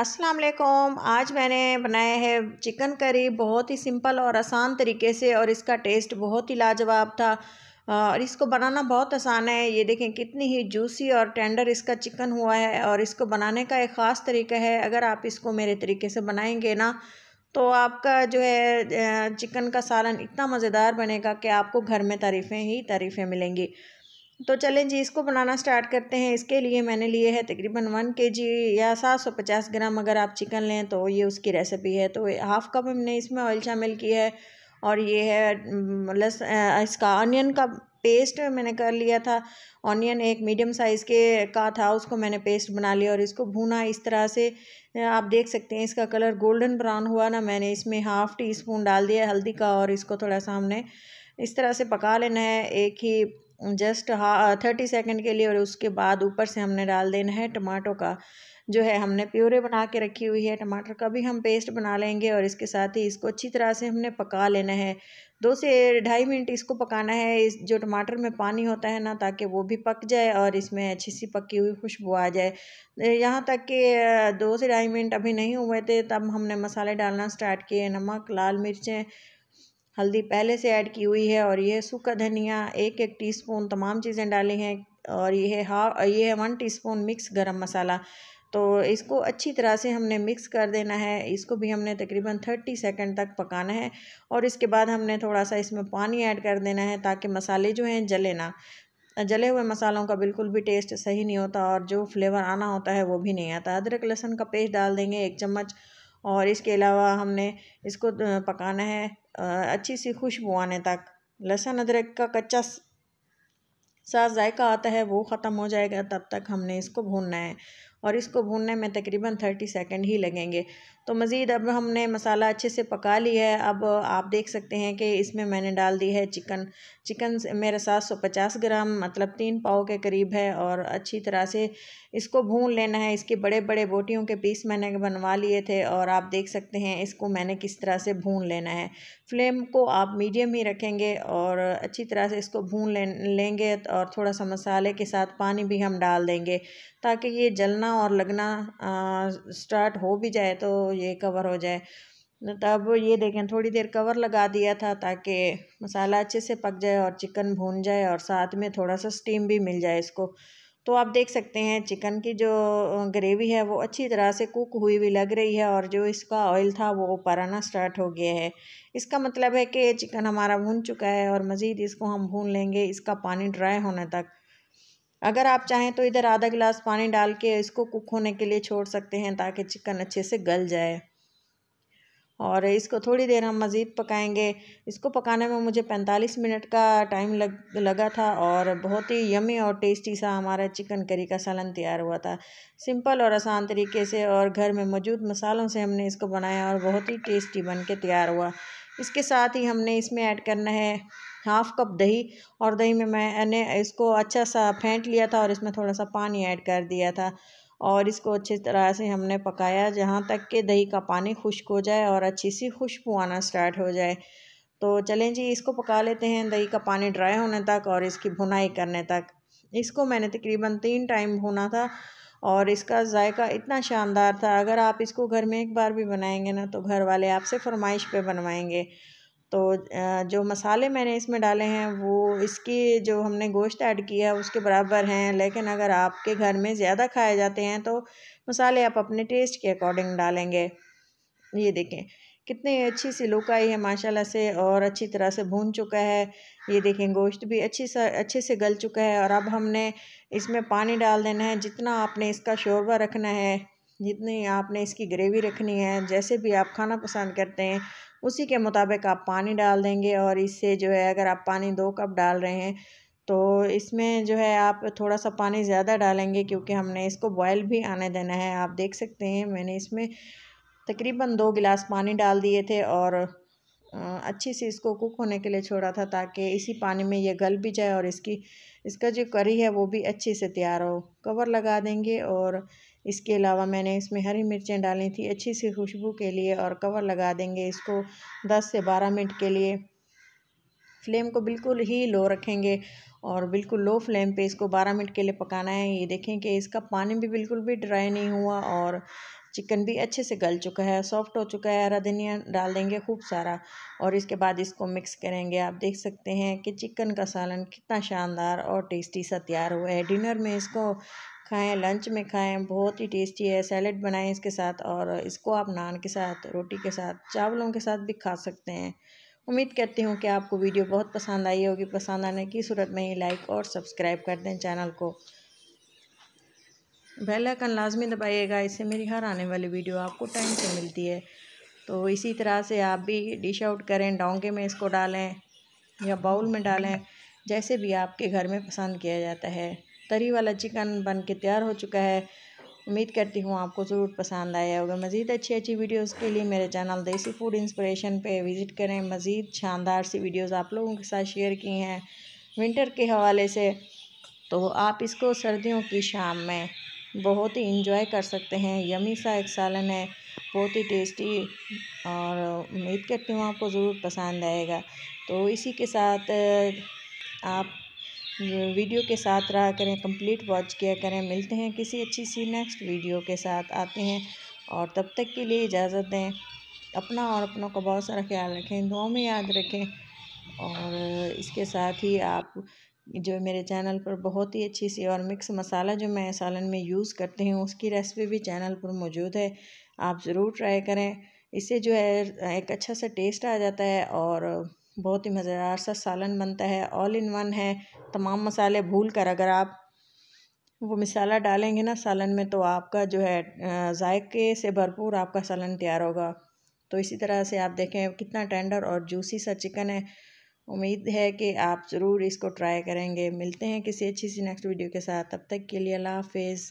अस्सलाम वालेकुम आज मैंने बनाया है चिकन करी बहुत ही सिंपल और आसान तरीके से और इसका टेस्ट बहुत ही लाजवाब था और इसको बनाना बहुत आसान है ये देखें कितनी ही जूसी और टेंडर इसका चिकन हुआ है और इसको बनाने का एक ख़ास तरीका है अगर आप इसको मेरे तरीके से बनाएंगे ना तो आपका जो है चिकन का सालन इतना मज़ेदार बनेगा कि आपको घर में तारीफ़ें ही तारीफ़ें मिलेंगी तो चलें जी इसको बनाना स्टार्ट करते हैं इसके लिए मैंने लिए है तकरीबन वन के जी या सात सौ पचास ग्राम अगर आप चिकन लें तो ये उसकी रेसिपी है तो हाफ़ कप हमने इसमें ऑयल शामिल किया है और ये है लस इसका ऑनियन का पेस्ट मैंने कर लिया था ऑनियन एक मीडियम साइज़ के का था उसको मैंने पेस्ट बना लिया और इसको भूना इस तरह से आप देख सकते हैं इसका कलर गोल्डन ब्राउन हुआ ना मैंने इसमें हाफ़ टी स्पून डाल दिया हल्दी का और इसको थोड़ा सा हमने इस तरह से पका लेना है एक ही जस्ट हा थर्टी सेकेंड के लिए और उसके बाद ऊपर से हमने डाल देना है टमाटो का जो है हमने प्योरे बना के रखी हुई है टमाटर का भी हम पेस्ट बना लेंगे और इसके साथ ही इसको अच्छी तरह से हमने पका लेना है दो से ढाई मिनट इसको पकाना है इस जो टमाटर में पानी होता है ना ताकि वो भी पक जाए और इसमें अच्छी सी पकी हुई खुशबू आ जाए यहाँ तक कि दो से ढाई मिनट अभी नहीं हुए थे तब हमने मसाले डालना स्टार्ट किए नमक लाल मिर्चें हल्दी पहले से ऐड की हुई है और यह सूखा धनिया एक एक टीस्पून तमाम चीज़ें डाली हैं और यह हाफ ये है वन टीस्पून मिक्स गरम मसाला तो इसको अच्छी तरह से हमने मिक्स कर देना है इसको भी हमने तकरीबन थर्टी सेकेंड तक पकाना है और इसके बाद हमने थोड़ा सा इसमें पानी ऐड कर देना है ताकि मसाले जो हैं जले ना जले हुए मसालों का बिल्कुल भी टेस्ट सही नहीं होता और जो फ्लेवर आना होता है वो भी नहीं आता अदरक लहसन का पेस्ट डाल देंगे एक चम्मच और इसके अलावा हमने इसको पकाना है अच्छी सी खुशबू आने तक लहसुन अदरक का कच्चा सा जायका आता है वो ख़त्म हो जाएगा तब तक हमने इसको भूनना है और इसको भूनने में तकरीबन थर्टी सेकेंड ही लगेंगे तो मज़ीद अब हमने मसाला अच्छे से पका लिया है अब आप देख सकते हैं कि इसमें मैंने डाल दी है चिकन चिकन मेरे सात सौ पचास ग्राम मतलब तीन पाव के करीब है और अच्छी तरह से इसको भून लेना है इसके बड़े बड़े बोटियों के पीस मैंने बनवा लिए थे और आप देख सकते हैं इसको मैंने किस तरह से भून लेना है फ्लेम को आप मीडियम ही रखेंगे और अच्छी तरह से इसको भून ले, लेंगे और थोड़ा सा मसाले के साथ पानी भी हम डाल देंगे ताकि ये जलना और लगना आ, स्टार्ट हो भी जाए तो ये कवर हो जाए तब ये देखें थोड़ी देर कवर लगा दिया था ताकि मसाला अच्छे से पक जाए और चिकन भून जाए और साथ में थोड़ा सा स्टीम भी मिल जाए इसको तो आप देख सकते हैं चिकन की जो ग्रेवी है वो अच्छी तरह से कुक हुई हुई लग रही है और जो इसका ऑयल था वो ऊपर आना स्टार्ट हो गया है इसका मतलब है कि चिकन हमारा भून चुका है और मज़ीद इसको हम भून लेंगे इसका पानी ड्राई होने तक अगर आप चाहें तो इधर आधा गिलास पानी डाल के इसको कुक होने के लिए छोड़ सकते हैं ताकि चिकन अच्छे से गल जाए और इसको थोड़ी देर हम मज़ीद पकाएंगे इसको पकाने में मुझे 45 मिनट का टाइम लग लगा था और बहुत ही यमी और टेस्टी सा हमारा चिकन करी का सालन तैयार हुआ था सिंपल और आसान तरीके से और घर में मौजूद मसालों से हमने इसको बनाया और बहुत ही टेस्टी बन के तैयार हुआ इसके साथ ही हमने इसमें ऐड करना है हाफ़ कप दही और दही में मैंने इसको अच्छा सा फेंट लिया था और इसमें थोड़ा सा पानी ऐड कर दिया था और इसको अच्छी तरह से हमने पकाया जहाँ तक कि दही का पानी खुश्क हो जाए और अच्छी सी खुशबू आना स्टार्ट हो जाए तो चलें जी इसको पका लेते हैं दही का पानी ड्राई होने तक और इसकी भुनाई करने तक इसको मैंने तकरीबन तीन टाइम भुना था और इसका जायका इतना शानदार था अगर आप इसको घर में एक बार भी बनाएंगे ना तो घर वाले आपसे फरमाइश पे बनवाएंगे तो जो मसाले मैंने इसमें डाले हैं वो इसकी जो हमने गोश्त ऐड किया है उसके बराबर हैं लेकिन अगर आपके घर में ज़्यादा खाए जाते हैं तो मसाले आप अपने टेस्ट के अकॉर्डिंग डालेंगे ये देखें कितनी अच्छी सी लुक आई है माशाल्लाह से और अच्छी तरह से भून चुका है ये देखें गोश्त भी अच्छी सा अच्छे से गल चुका है और अब हमने इसमें पानी डाल देना है जितना आपने इसका शोरबा रखना है जितनी आपने इसकी ग्रेवी रखनी है जैसे भी आप खाना पसंद करते हैं उसी के मुताबिक आप पानी डाल देंगे और इससे जो है अगर आप पानी दो कप डाल रहे हैं तो इसमें जो है आप थोड़ा सा पानी ज़्यादा डालेंगे क्योंकि हमने इसको बॉयल भी आने देना है आप देख सकते हैं मैंने इसमें तकरीबन दो गिलास पानी डाल दिए थे और अच्छी से इसको कुक होने के लिए छोड़ा था ताकि इसी पानी में ये गल भी जाए और इसकी इसका जो करी है वो भी अच्छे से तैयार हो कवर लगा देंगे और इसके अलावा मैंने इसमें हरी मिर्चें डाली थी अच्छी सी खुशबू के लिए और कवर लगा देंगे इसको 10 से 12 मिनट के लिए फ्लेम को बिल्कुल ही लो रखेंगे और बिल्कुल लो फ्लेम पे इसको 12 मिनट के लिए पकाना है ये देखें कि इसका पानी भी बिल्कुल भी ड्राई नहीं हुआ और चिकन भी अच्छे से गल चुका है सॉफ्ट हो चुका है हरा धनिया डाल देंगे खूब सारा और इसके बाद इसको मिक्स करेंगे आप देख सकते हैं कि चिकन का सालन कितना शानदार और टेस्टी सा तैयार हुआ है डिनर में इसको खाएं लंच में खाएं बहुत ही टेस्टी है सैलड बनाएं इसके साथ और इसको आप नान के साथ रोटी के साथ चावलों के साथ भी खा सकते हैं उम्मीद करती हूँ कि आपको वीडियो बहुत पसंद आई होगी पसंद आने की सूरत में ही लाइक और सब्सक्राइब कर दें चैनल को बेल आइकन लाजमी दबाइएगा इससे मेरी हर आने वाली वीडियो आपको टाइम से मिलती है तो इसी तरह से आप भी डिश आउट करें डोंगे में इसको डालें या बाउल में डालें जैसे भी आपके घर में पसंद किया जाता है तरी वाला चिकन बन के तैयार हो चुका है उम्मीद करती हूँ आपको ज़रूर पसंद आया होगा मज़ीद अच्छी अच्छी वीडियोज़ के लिए मेरे चैनल देसी फूड इंस्पिरेशन पे विज़िट करें मज़ीद शानदार सी वीडियोज़ आप लोगों के साथ शेयर की हैं विंटर के हवाले से तो आप इसको सर्दियों की शाम में बहुत ही इंजॉय कर सकते हैं यमी सा एक सालन है बहुत ही टेस्टी और उम्मीद करती हूँ आपको ज़रूर पसंद आएगा तो इसी के साथ आप वीडियो के साथ रहा करें कंप्लीट वॉच किया करें मिलते हैं किसी अच्छी सी नेक्स्ट वीडियो के साथ आते हैं और तब तक के लिए इजाज़त दें अपना और अपनों का बहुत सारा ख्याल रखें दुआ में याद रखें और इसके साथ ही आप जो मेरे चैनल पर बहुत ही अच्छी सी और मिक्स मसाला जो मैं सालन में यूज़ करती हूँ उसकी रेसिपी भी चैनल पर मौजूद है आप ज़रूर ट्राई करें इससे जो है एक अच्छा सा टेस्ट आ जाता है और बहुत ही मज़ेदार सा सालन बनता है ऑल इन वन है तमाम मसाले भूल कर अगर आप वो मसाला डालेंगे ना सालन में तो आपका जो है जायके से भरपूर आपका सालन तैयार होगा तो इसी तरह से आप देखें कितना टेंडर और जूसी सा चिकन है उम्मीद है कि आप ज़रूर इसको ट्राई करेंगे मिलते हैं किसी अच्छी सी नेक्स्ट वीडियो के साथ तब तक के लिए अल्लाह हाफिज़